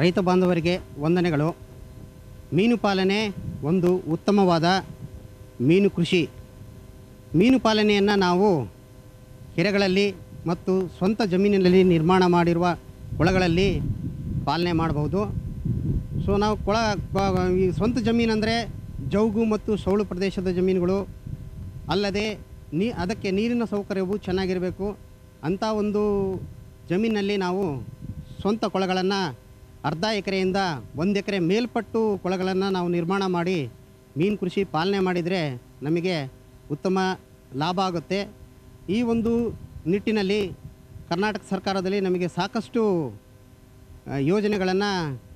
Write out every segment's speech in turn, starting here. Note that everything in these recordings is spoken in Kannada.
ರೈತ ಬಾಂಧವರಿಗೆ ವಂದನೆಗಳು ಮೀನು ಪಾಲನೆ ಒಂದು ಉತ್ತಮವಾದ ಮೀನು ಕೃಷಿ ಮೀನು ಪಾಲನೆಯನ್ನು ನಾವು ಕೆರೆಗಳಲ್ಲಿ ಮತ್ತು ಸ್ವಂತ ಜಮೀನಿನಲ್ಲಿ ನಿರ್ಮಾಣ ಮಾಡಿರುವ ಕೊಳಗಳಲ್ಲಿ ಪಾಲನೆ ಮಾಡಬಹುದು ಸೊ ನಾವು ಕೊಳ ಈ ಸ್ವಂತ ಜಮೀನು ಅಂದರೆ ಜೌಗು ಮತ್ತು ಸೌಳು ಪ್ರದೇಶದ ಜಮೀನುಗಳು ಅಲ್ಲದೆ ನೀ ಅದಕ್ಕೆ ನೀರಿನ ಸೌಕರ್ಯವು ಚೆನ್ನಾಗಿರಬೇಕು ಅಂಥ ಒಂದು ಜಮೀನಿನಲ್ಲಿ ನಾವು ಸ್ವಂತ ಕೊಳಗಳನ್ನು ಅರ್ಧ ಎಕರೆಯಿಂದ ಒಂದು ಎಕರೆ ಮೇಲ್ಪಟ್ಟು ಕೊಳಗಳನ್ನು ನಾವು ನಿರ್ಮಾಣ ಮಾಡಿ ಮೀನು ಕೃಷಿ ಪಾಲನೆ ಮಾಡಿದರೆ ನಮಗೆ ಉತ್ತಮ ಲಾಭ ಆಗುತ್ತೆ ಈ ಒಂದು ನಿಟ್ಟಿನಲ್ಲಿ ಕರ್ನಾಟಕ ಸರ್ಕಾರದಲ್ಲಿ ನಮಗೆ ಸಾಕಷ್ಟು ಯೋಜನೆಗಳನ್ನು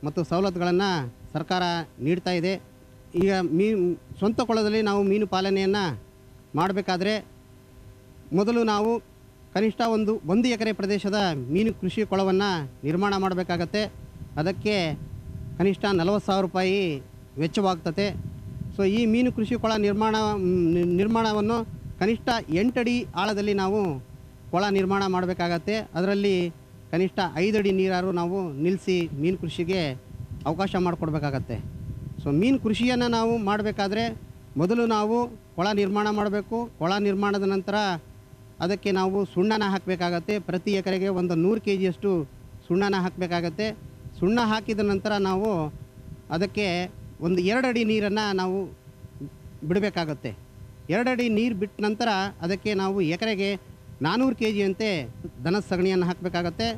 ಮತ್ತು ಸವಲತ್ತುಗಳನ್ನು ಸರ್ಕಾರ ನೀಡ್ತಾ ಇದೆ ಈಗ ಮೀನು ಸ್ವಂತ ಕೊಳದಲ್ಲಿ ನಾವು ಮೀನು ಪಾಲನೆಯನ್ನು ಮಾಡಬೇಕಾದ್ರೆ ಮೊದಲು ನಾವು ಕನಿಷ್ಠ ಒಂದು ಒಂದು ಎಕರೆ ಪ್ರದೇಶದ ಮೀನು ಕೃಷಿ ಕೊಳವನ್ನು ನಿರ್ಮಾಣ ಮಾಡಬೇಕಾಗತ್ತೆ ಅದಕ್ಕೆ ಕನಿಷ್ಠ ನಲವತ್ತು ಸಾವಿರ ರೂಪಾಯಿ ವೆಚ್ಚವಾಗ್ತದೆ ಸೊ ಈ ಮೀನು ಕೃಷಿ ಕೊಳ ನಿರ್ಮಾಣ ನಿರ್ಮಾಣವನ್ನು ಕನಿಷ್ಠ ಎಂಟಡಿ ಆಳದಲ್ಲಿ ನಾವು ಕೊಳ ನಿರ್ಮಾಣ ಮಾಡಬೇಕಾಗತ್ತೆ ಅದರಲ್ಲಿ ಕನಿಷ್ಠ ಐದಡಿ ನೀರಾರು ನಾವು ನಿಲ್ಲಿಸಿ ಮೀನು ಕೃಷಿಗೆ ಅವಕಾಶ ಮಾಡಿಕೊಡ್ಬೇಕಾಗತ್ತೆ ಸೊ ಮೀನು ಕೃಷಿಯನ್ನು ನಾವು ಮಾಡಬೇಕಾದ್ರೆ ಮೊದಲು ನಾವು ಕೊಳ ನಿರ್ಮಾಣ ಮಾಡಬೇಕು ಕೊಳ ನಿರ್ಮಾಣದ ನಂತರ ಅದಕ್ಕೆ ನಾವು ಸುಣ್ಣನ ಹಾಕಬೇಕಾಗತ್ತೆ ಪ್ರತಿ ಎಕರೆಗೆ ಒಂದು ನೂರು ಕೆ ಜಿಯಷ್ಟು ಸುಣ್ಣನ ಹಾಕಬೇಕಾಗತ್ತೆ ಸುಣ್ಣ ಹಾಕಿದ ನಂತರ ನಾವು ಅದಕ್ಕೆ ಒಂದು ಎರಡಡಿ ಅಡಿ ನೀರನ್ನು ನಾವು ಬಿಡಬೇಕಾಗತ್ತೆ ಎರಡಡಿ ನೀರು ಬಿಟ್ಟ ನಂತರ ಅದಕ್ಕೆ ನಾವು ಎಕರೆಗೆ ನಾನ್ನೂರು ಕೆ ಜಿಯಂತೆ ದನದ ಸಗಣಿಯನ್ನು ಹಾಕಬೇಕಾಗತ್ತೆ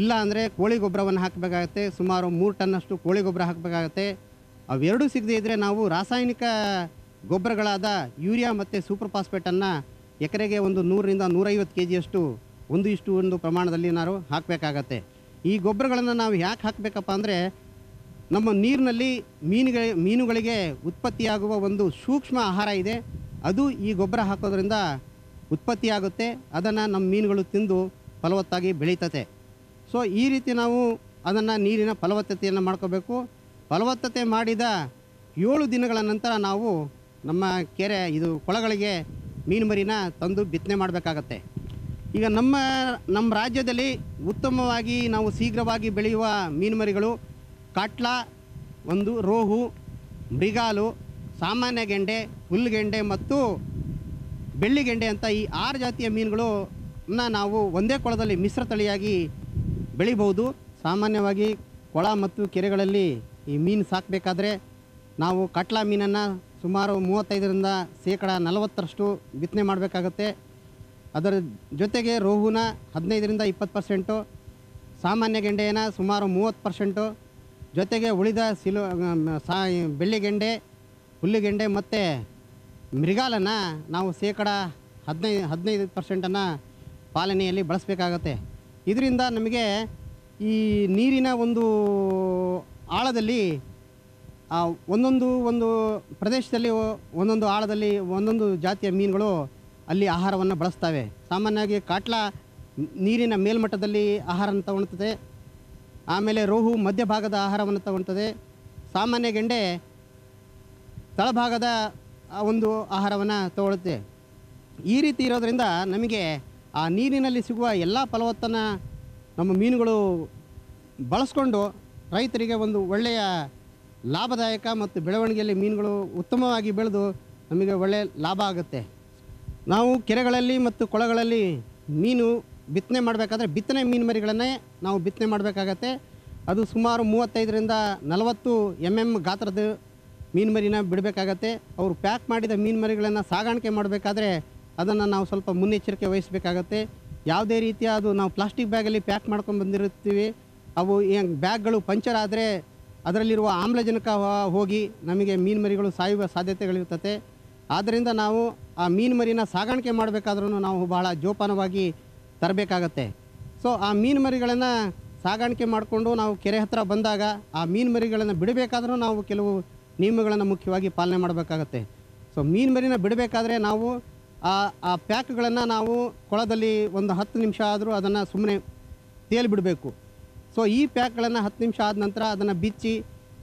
ಇಲ್ಲ ಅಂದರೆ ಕೋಳಿ ಗೊಬ್ಬರವನ್ನು ಹಾಕಬೇಕಾಗತ್ತೆ ಸುಮಾರು ಮೂರು ಟನ್ನಷ್ಟು ಕೋಳಿ ಗೊಬ್ಬರ ಹಾಕಬೇಕಾಗತ್ತೆ ಅವೆರಡೂ ಸಿಗದೇ ಇದ್ದರೆ ನಾವು ರಾಸಾಯನಿಕ ಗೊಬ್ಬರಗಳಾದ ಯೂರಿಯಾ ಮತ್ತು ಸೂಪರ್ ಫಾಸ್ಫೇಟನ್ನು ಎಕರೆಗೆ ಒಂದು ನೂರರಿಂದ ನೂರೈವತ್ತು ಕೆ ಜಿಯಷ್ಟು ಒಂದು ಇಷ್ಟು ಒಂದು ಪ್ರಮಾಣದಲ್ಲಿ ನಾವು ಹಾಕಬೇಕಾಗತ್ತೆ ಈ ಗೊಬ್ಬರಗಳನ್ನು ನಾವು ಯಾಕೆ ಹಾಕಬೇಕಪ್ಪ ಅಂದರೆ ನಮ್ಮ ನೀರಿನಲ್ಲಿ ಮೀನುಗಳ ಮೀನುಗಳಿಗೆ ಉತ್ಪತ್ತಿಯಾಗುವ ಒಂದು ಸೂಕ್ಷ್ಮ ಆಹಾರ ಇದೆ ಅದು ಈ ಗೊಬ್ಬರ ಹಾಕೋದ್ರಿಂದ ಉತ್ಪತ್ತಿಯಾಗುತ್ತೆ ಅದನ್ನು ನಮ್ಮ ಮೀನುಗಳು ತಿಂದು ಫಲವತ್ತಾಗಿ ಬೆಳೀತತೆ ಸೊ ಈ ರೀತಿ ನಾವು ಅದನ್ನು ನೀರಿನ ಫಲವತ್ತತೆಯನ್ನು ಮಾಡ್ಕೋಬೇಕು ಫಲವತ್ತತೆ ಮಾಡಿದ ಏಳು ದಿನಗಳ ನಂತರ ನಾವು ನಮ್ಮ ಕೆರೆ ಇದು ಕೊಳಗಳಿಗೆ ಮೀನು ಮರಿನ ತಂದು ಬಿತ್ತನೆ ಮಾಡಬೇಕಾಗತ್ತೆ ಈಗ ನಮ್ಮ ನಮ್ಮ ರಾಜ್ಯದಲ್ಲಿ ಉತ್ತಮವಾಗಿ ನಾವು ಶೀಘ್ರವಾಗಿ ಬೆಳೆಯುವ ಮೀನುಮರಿಗಳು ಕಾಟ್ಲ ಒಂದು ರೋಹು ಮೃಗಾಲು ಸಾಮಾನ್ಯ ಗೆಂಡೆ ಹುಲ್ಲುಗೆಂಡೆ ಮತ್ತು ಬೆಳ್ಳಿಗೆಂಡೆ ಅಂತ ಈ ಆರು ಜಾತಿಯ ಮೀನುಗಳನ್ನ ನಾವು ಒಂದೇ ಕೊಳದಲ್ಲಿ ಮಿಶ್ರ ತಳಿಯಾಗಿ ಬೆಳಿಬಹುದು ಸಾಮಾನ್ಯವಾಗಿ ಕೊಳ ಮತ್ತು ಕೆರೆಗಳಲ್ಲಿ ಈ ಮೀನು ಸಾಕಬೇಕಾದ್ರೆ ನಾವು ಕಟ್ಲಾ ಮೀನನ್ನು ಸುಮಾರು ಮೂವತ್ತೈದರಿಂದ ಶೇಕಡ ನಲವತ್ತರಷ್ಟು ಬಿತ್ತನೆ ಮಾಡಬೇಕಾಗತ್ತೆ ಅದರ ಜೊತೆಗೆ ರೋಹುನ ಹದಿನೈದರಿಂದ ಇಪ್ಪತ್ತು ಪರ್ಸೆಂಟು ಸಾಮಾನ್ಯ ಗೆಂಡೆಯನ್ನು ಸುಮಾರು ಮೂವತ್ತು ಪರ್ಸೆಂಟು ಜೊತೆಗೆ ಉಳಿದ ಸಿಲು ಸಾ ಬೆಳ್ಳಿಗೆಂಡೆ ಹುಲ್ಲಿಗೆಂಡೆ ಮತ್ತು ಮೃಗಾಲನ ನಾವು ಶೇಕಡ ಹದಿನೈದು ಹದಿನೈದು ಪರ್ಸೆಂಟನ್ನು ಪಾಲನೆಯಲ್ಲಿ ಬಳಸಬೇಕಾಗತ್ತೆ ಇದರಿಂದ ನಮಗೆ ಈ ನೀರಿನ ಒಂದು ಆಳದಲ್ಲಿ ಒಂದೊಂದು ಒಂದು ಪ್ರದೇಶದಲ್ಲಿ ಒಂದೊಂದು ಆಳದಲ್ಲಿ ಒಂದೊಂದು ಜಾತಿಯ ಮೀನುಗಳು ಅಲ್ಲಿ ಆಹಾರವನ್ನು ಬಳಸ್ತವೆ ಸಾಮಾನ್ಯವಾಗಿ ಕಾಟ್ಲ ನೀರಿನ ಮೇಲ್ಮಟ್ಟದಲ್ಲಿ ಆಹಾರವನ್ನು ತಗೊಳ್ತದೆ ಆಮೇಲೆ ರೋಹು ಮಧ್ಯಭಾಗದ ಆಹಾರವನ್ನು ತಗೊಳ್ತದೆ ಸಾಮಾನ್ಯ ಗೆಂಡೆ ತಳಭಾಗದ ಒಂದು ಆಹಾರವನ್ನು ತಗೊಳ್ಳುತ್ತೆ ಈ ರೀತಿ ಇರೋದರಿಂದ ನಮಗೆ ಆ ನೀರಿನಲ್ಲಿ ಸಿಗುವ ಎಲ್ಲ ಫಲವತ್ತನ ನಮ್ಮ ಮೀನುಗಳು ಬಳಸ್ಕೊಂಡು ರೈತರಿಗೆ ಒಂದು ಒಳ್ಳೆಯ ಲಾಭದಾಯಕ ಮತ್ತು ಬೆಳವಣಿಗೆಯಲ್ಲಿ ಮೀನುಗಳು ಉತ್ತಮವಾಗಿ ಬೆಳೆದು ನಮಗೆ ಒಳ್ಳೆಯ ಲಾಭ ಆಗುತ್ತೆ ನಾವು ಕೆರೆಗಳಲ್ಲಿ ಮತ್ತು ಕೊಳಗಳಲ್ಲಿ ಮೀನು ಬಿತ್ತನೆ ಮಾಡಬೇಕಾದ್ರೆ ಬಿತ್ತನೆ ಮೀನು ಮರಿಗಳನ್ನೇ ನಾವು ಬಿತ್ತನೆ ಮಾಡಬೇಕಾಗತ್ತೆ ಅದು ಸುಮಾರು ಮೂವತ್ತೈದರಿಂದ ನಲವತ್ತು ಎಮ್ ಎಮ್ ಗಾತ್ರದ ಮೀನು ಬಿಡಬೇಕಾಗತ್ತೆ ಅವರು ಪ್ಯಾಕ್ ಮಾಡಿದ ಮೀನು ಮರಿಗಳನ್ನು ಸಾಗಾಣಿಕೆ ಮಾಡಬೇಕಾದ್ರೆ ಅದನ್ನು ನಾವು ಸ್ವಲ್ಪ ಮುನ್ನೆಚ್ಚರಿಕೆ ವಹಿಸಬೇಕಾಗತ್ತೆ ಯಾವುದೇ ರೀತಿಯ ಅದು ನಾವು ಪ್ಲಾಸ್ಟಿಕ್ ಬ್ಯಾಗಲ್ಲಿ ಪ್ಯಾಕ್ ಮಾಡ್ಕೊಂಡು ಬಂದಿರುತ್ತೀವಿ ಅವು ಬ್ಯಾಗ್ಗಳು ಪಂಚರ್ ಆದರೆ ಅದರಲ್ಲಿರುವ ಆಮ್ಲಜನಕ ಹೋಗಿ ನಮಗೆ ಮೀನು ಮರಿಗಳು ಸಾಯುವ ಸಾಧ್ಯತೆಗಳಿರ್ತದೆ ಆದ್ದರಿಂದ ನಾವು ಆ ಮೀನು ಮರಿನ ಸಾಗಾಣಿಕೆ ಮಾಡಬೇಕಾದ್ರೂ ನಾವು ಬಹಳ ಜೋಪಾನವಾಗಿ ತರಬೇಕಾಗತ್ತೆ ಸೊ ಆ ಮೀನು ಮರಿಗಳನ್ನು ಸಾಗಾಣಿಕೆ ಮಾಡಿಕೊಂಡು ನಾವು ಕೆರೆ ಹತ್ತಿರ ಬಂದಾಗ ಆ ಮೀನು ಮರಿಗಳನ್ನು ಬಿಡಬೇಕಾದ್ರೂ ನಾವು ಕೆಲವು ನಿಯಮಗಳನ್ನು ಮುಖ್ಯವಾಗಿ ಪಾಲನೆ ಮಾಡಬೇಕಾಗತ್ತೆ ಸೊ ಮೀನು ಮರಿನ ಬಿಡಬೇಕಾದ್ರೆ ನಾವು ಆ ಆ ಪ್ಯಾಕ್ಗಳನ್ನು ನಾವು ಕೊಳದಲ್ಲಿ ಒಂದು ಹತ್ತು ನಿಮಿಷ ಆದರೂ ಅದನ್ನು ಸುಮ್ಮನೆ ತೇಲಿ ಬಿಡಬೇಕು ಸೊ ಈ ಪ್ಯಾಕ್ಗಳನ್ನು ಹತ್ತು ನಿಮಿಷ ಆದ ನಂತರ ಅದನ್ನು ಬಿಚ್ಚಿ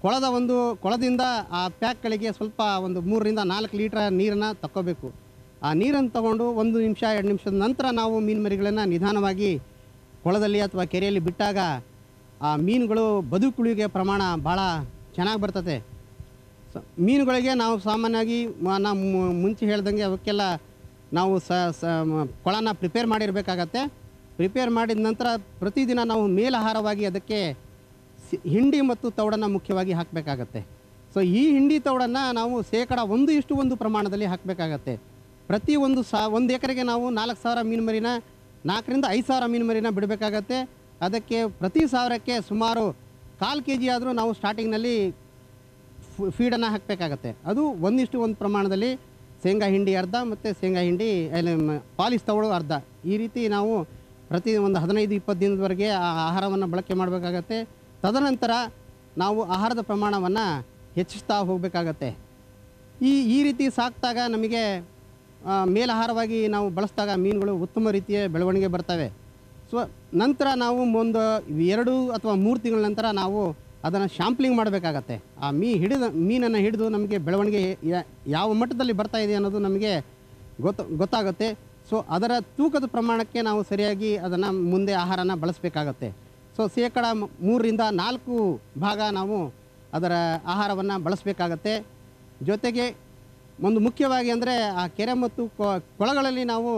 ಕೊಳದ ಒಂದು ಕೊಳದಿಂದ ಆ ಪ್ಯಾಕ್ಗಳಿಗೆ ಸ್ವಲ್ಪ ಒಂದು ಮೂರರಿಂದ ನಾಲ್ಕು ಲೀಟ್ರ್ ನೀರನ್ನು ತಕ್ಕೋಬೇಕು ಆ ನೀರನ್ನು ತಗೊಂಡು ಒಂದು ನಿಮಿಷ ಎರಡು ನಿಮಿಷದ ನಂತರ ನಾವು ಮೀನು ಮರಿಗಳನ್ನು ನಿಧಾನವಾಗಿ ಕೊಳದಲ್ಲಿ ಅಥವಾ ಕೆರೆಯಲ್ಲಿ ಬಿಟ್ಟಾಗ ಆ ಮೀನುಗಳು ಬದುಕುಳಿಗೆ ಪ್ರಮಾಣ ಭಾಳ ಚೆನ್ನಾಗಿ ಬರ್ತದೆ ಮೀನುಗಳಿಗೆ ನಾವು ಸಾಮಾನ್ಯವಾಗಿ ನಾವು ಮುಂಚೆ ಹೇಳ್ದಂಗೆ ಅವಕ್ಕೆಲ್ಲ ನಾವು ಸ ಕೊಳನ ಪ್ರಿಪೇರ್ ಮಾಡಿರಬೇಕಾಗತ್ತೆ ಪ್ರಿಪೇರ್ ಮಾಡಿದ ನಂತರ ಪ್ರತಿದಿನ ನಾವು ಮೇಲಾಹಾರವಾಗಿ ಅದಕ್ಕೆ ಹಿಂಡಿ ಮತ್ತು ತೌಡನ್ನು ಮುಖ್ಯವಾಗಿ ಹಾಕಬೇಕಾಗತ್ತೆ ಸೊ ಈ ಹಿಂಡಿ ತೌಡನ್ನು ನಾವು ಶೇಕಡ ಒಂದು ಇಷ್ಟು ಒಂದು ಪ್ರಮಾಣದಲ್ಲಿ ಹಾಕಬೇಕಾಗತ್ತೆ ಪ್ರತಿ ಒಂದು ಸಾ ಒಂದು ಎಕರೆಗೆ ನಾವು ನಾಲ್ಕು ಸಾವಿರ ಮೀನು ನಾಲ್ಕರಿಂದ ಐದು ಸಾವಿರ ಮೀನು ಬಿಡಬೇಕಾಗತ್ತೆ ಅದಕ್ಕೆ ಪ್ರತಿ ಸಾವಿರಕ್ಕೆ ಸುಮಾರು ಕಾಲು ಕೆ ಜಿ ಆದರೂ ನಾವು ಸ್ಟಾರ್ಟಿಂಗ್ನಲ್ಲಿ ಫೀಡನ್ನು ಹಾಕಬೇಕಾಗತ್ತೆ ಅದು ಒಂದಿಷ್ಟು ಒಂದು ಪ್ರಮಾಣದಲ್ಲಿ ಶೇಂಗಾ ಹಿಂಡಿ ಅರ್ಧ ಮತ್ತು ಶೇಂಗಾ ಹಿಂಡಿ ಪಾಲಿಸ್ ತವಳು ಅರ್ಧ ಈ ರೀತಿ ನಾವು ಪ್ರತಿ ಒಂದು ಹದಿನೈದು ಇಪ್ಪತ್ತು ದಿನದವರೆಗೆ ಆ ಆಹಾರವನ್ನು ಬಳಕೆ ಮಾಡಬೇಕಾಗತ್ತೆ ತದನಂತರ ನಾವು ಆಹಾರದ ಪ್ರಮಾಣವನ್ನು ಹೆಚ್ಚಿಸ್ತಾ ಹೋಗಬೇಕಾಗತ್ತೆ ಈ ಈ ರೀತಿ ಸಾಕ್ತಾಗ ನಮಗೆ ಮೇಲಾಹಾರವಾಗಿ ನಾವು ಬಳಸಿದಾಗ ಮೀನುಗಳು ಉತ್ತಮ ರೀತಿಯ ಬೆಳವಣಿಗೆ ಬರ್ತವೆ ಸೊ ನಂತರ ನಾವು ಒಂದು ಎರಡು ಅಥವಾ ಮೂರು ತಿಂಗಳ ನಂತರ ನಾವು ಅದನ್ನು ಶಾಂಪ್ಲಿಂಗ್ ಮಾಡಬೇಕಾಗತ್ತೆ ಆ ಮೀ ಹಿಡಿದ ಮೀನನ್ನು ಹಿಡಿದು ನಮಗೆ ಬೆಳವಣಿಗೆ ಯಾವ ಮಟ್ಟದಲ್ಲಿ ಬರ್ತಾ ಇದೆ ಅನ್ನೋದು ನಮಗೆ ಗೊತ್ತ ಗೊತ್ತಾಗುತ್ತೆ ಸೊ ಅದರ ತೂಕದ ಪ್ರಮಾಣಕ್ಕೆ ನಾವು ಸರಿಯಾಗಿ ಅದನ್ನು ಮುಂದೆ ಆಹಾರನ ಬಳಸಬೇಕಾಗತ್ತೆ ಸೊ ಶೇಕಡ ಮೂರರಿಂದ ನಾಲ್ಕು ಭಾಗ ನಾವು ಅದರ ಆಹಾರವನ್ನು ಬಳಸಬೇಕಾಗತ್ತೆ ಜೊತೆಗೆ ಒಂದು ಮುಖ್ಯವಾಗಿ ಅಂದರೆ ಆ ಕೆರೆ ಮತ್ತು ಕೊಳಗಳಲ್ಲಿ ನಾವು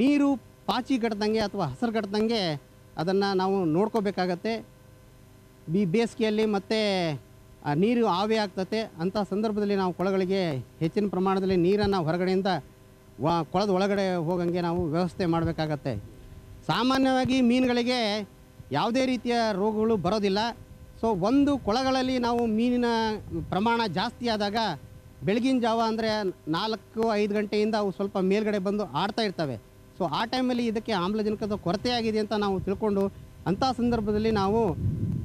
ನೀರು ಪಾಚಿ ಕಟ್ಟದಂಗೆ ಅಥವಾ ಹಸಿರು ಕಟ್ಟದಂಗೆ ಅದನ್ನು ನಾವು ನೋಡ್ಕೋಬೇಕಾಗತ್ತೆ ಬಿ ಬೇಸಿಗೆಯಲ್ಲಿ ಮತ್ತು ನೀರು ಆವಿ ಆಗ್ತತೆ ಅಂಥ ಸಂದರ್ಭದಲ್ಲಿ ನಾವು ಕೊಳಗಳಿಗೆ ಹೆಚ್ಚಿನ ಪ್ರಮಾಣದಲ್ಲಿ ನೀರನ್ನು ಹೊರಗಡೆಯಿಂದ ವಾ ಕೊಳದ ಒಳಗಡೆ ಹೋಗಂಗೆ ನಾವು ವ್ಯವಸ್ಥೆ ಮಾಡಬೇಕಾಗತ್ತೆ ಸಾಮಾನ್ಯವಾಗಿ ಮೀನುಗಳಿಗೆ ಯಾವುದೇ ರೀತಿಯ ರೋಗಗಳು ಬರೋದಿಲ್ಲ ಸೊ ಒಂದು ಕೊಳಗಳಲ್ಲಿ ನಾವು ಮೀನಿನ ಪ್ರಮಾಣ ಜಾಸ್ತಿ ಆದಾಗ ಬೆಳಗಿನ ಜಾವ ಅಂದರೆ ನಾಲ್ಕು ಐದು ಗಂಟೆಯಿಂದ ಅವು ಸ್ವಲ್ಪ ಮೇಲ್ಗಡೆ ಬಂದು ಆಡ್ತಾ ಇರ್ತವೆ ಸೊ ಆ ಟೈಮಲ್ಲಿ ಇದಕ್ಕೆ ಆಮ್ಲಜನಕದ ಕೊರತೆ ಆಗಿದೆ ಅಂತ ನಾವು ತಿಳ್ಕೊಂಡು ಅಂಥ ಸಂದರ್ಭದಲ್ಲಿ ನಾವು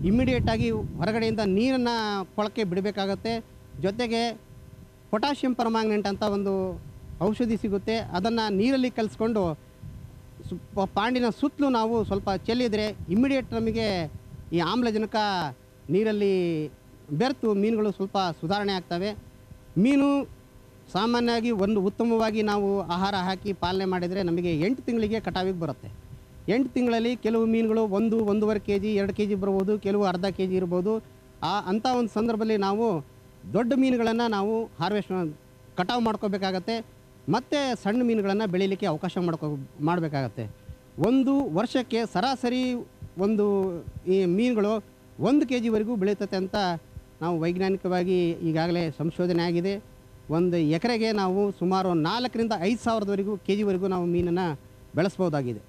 ಇಮ್ಮಿಡಿಯೇಟಾಗಿ ಹೊರಗಡೆಯಿಂದ ನೀರನ್ನು ಕೊಳಕ್ಕೆ ಬಿಡಬೇಕಾಗತ್ತೆ ಜೊತೆಗೆ ಪೊಟ್ಯಾಷಿಯಂ ಪರ್ಮಾಂಗ್ನೆಂಟ್ ಅಂತ ಒಂದು ಔಷಧಿ ಸಿಗುತ್ತೆ ಅದನ್ನು ನೀರಲ್ಲಿ ಕಲಿಸ್ಕೊಂಡು ಪಾಂಡಿನ ಸುತ್ತಲೂ ನಾವು ಸ್ವಲ್ಪ ಚೆಲ್ಲಿದರೆ ಇಮ್ಮಿಡಿಯೇಟ್ ನಮಗೆ ಈ ಆಮ್ಲಜನಕ ನೀರಲ್ಲಿ ಬೆರೆತು ಮೀನುಗಳು ಸ್ವಲ್ಪ ಸುಧಾರಣೆ ಆಗ್ತವೆ ಮೀನು ಸಾಮಾನ್ಯವಾಗಿ ಒಂದು ಉತ್ತಮವಾಗಿ ನಾವು ಆಹಾರ ಹಾಕಿ ಪಾಲನೆ ಮಾಡಿದರೆ ನಮಗೆ ಎಂಟು ತಿಂಗಳಿಗೆ ಕಟಾವಿಗೆ ಬರುತ್ತೆ ಎಂಟು ತಿಂಗಳಲ್ಲಿ ಕೆಲವು ಮೀನುಗಳು ಒಂದು ಒಂದೂವರೆ ಕೆ ಜಿ ಎರಡು ಕೆ ಜಿ ಬರ್ಬೋದು ಕೆಲವು ಅರ್ಧ ಕೆ ಜಿ ಇರ್ಬೋದು ಆ ಅಂಥ ಒಂದು ಸಂದರ್ಭದಲ್ಲಿ ನಾವು ದೊಡ್ಡ ಮೀನುಗಳನ್ನು ನಾವು ಹಾರ್ವೆಸ್ಟ್ ಕಟಾವು ಮಾಡ್ಕೋಬೇಕಾಗತ್ತೆ ಮತ್ತು ಸಣ್ಣ ಮೀನುಗಳನ್ನು ಬೆಳೀಲಿಕ್ಕೆ ಅವಕಾಶ ಮಾಡ್ಕೋ ಮಾಡಬೇಕಾಗತ್ತೆ ಒಂದು ವರ್ಷಕ್ಕೆ ಸರಾಸರಿ ಒಂದು ಈ ಮೀನುಗಳು ಒಂದು ಕೆ ಜಿವರೆಗೂ ಬೆಳೀತತೆ ಅಂತ ನಾವು ವೈಜ್ಞಾನಿಕವಾಗಿ ಈಗಾಗಲೇ ಸಂಶೋಧನೆ ಆಗಿದೆ ಒಂದು ಎಕರೆಗೆ ನಾವು ಸುಮಾರು ನಾಲ್ಕರಿಂದ ಐದು ಸಾವಿರದವರೆಗೂ ಕೆ ಜಿವರೆಗೂ ನಾವು ಮೀನನ್ನು ಬೆಳೆಸ್ಬೋದಾಗಿದೆ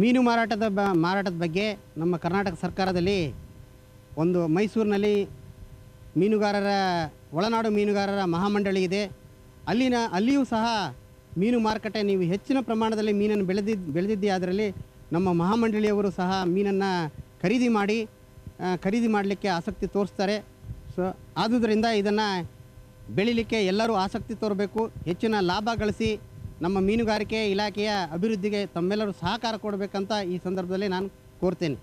ಮೀನು ಮಾರಾಟದ ಬ ಮಾರಾಟದ ಬಗ್ಗೆ ನಮ್ಮ ಕರ್ನಾಟಕ ಸರ್ಕಾರದಲ್ಲಿ ಒಂದು ಮೈಸೂರಿನಲ್ಲಿ ಮೀನುಗಾರರ ಒಳನಾಡು ಮೀನುಗಾರರ ಮಹಾಮಂಡಳಿ ಇದೆ ಅಲ್ಲಿನ ಅಲ್ಲಿಯೂ ಸಹ ಮೀನು ಮಾರುಕಟ್ಟೆ ನೀವು ಹೆಚ್ಚಿನ ಪ್ರಮಾಣದಲ್ಲಿ ಮೀನನ್ನು ಬೆಳೆದಿದ್ದು ಬೆಳೆದಿದ್ದೀಯ ಅದರಲ್ಲಿ ನಮ್ಮ ಮಹಾಮಂಡಳಿಯವರು ಸಹ ಮೀನನ್ನು ಖರೀದಿ ಮಾಡಿ ಖರೀದಿ ಮಾಡಲಿಕ್ಕೆ ಆಸಕ್ತಿ ತೋರಿಸ್ತಾರೆ ಸೊ ಆದುದರಿಂದ ಇದನ್ನು ಬೆಳಿಲಿಕ್ಕೆ ಎಲ್ಲರೂ ಆಸಕ್ತಿ ತೋರಬೇಕು ಹೆಚ್ಚಿನ ಲಾಭ ಗಳಿಸಿ ನಮ್ಮ ಮೀನುಗಾರಿಕೆ ಇಲಾಖೆಯ ಅಭಿವೃದ್ಧಿಗೆ ತಮ್ಮೆಲ್ಲರೂ ಸಹಕಾರ ಕೊಡಬೇಕಂತ ಈ ಸಂದರ್ಭದಲ್ಲಿ ನಾನು ಕೋರ್ತೇನೆ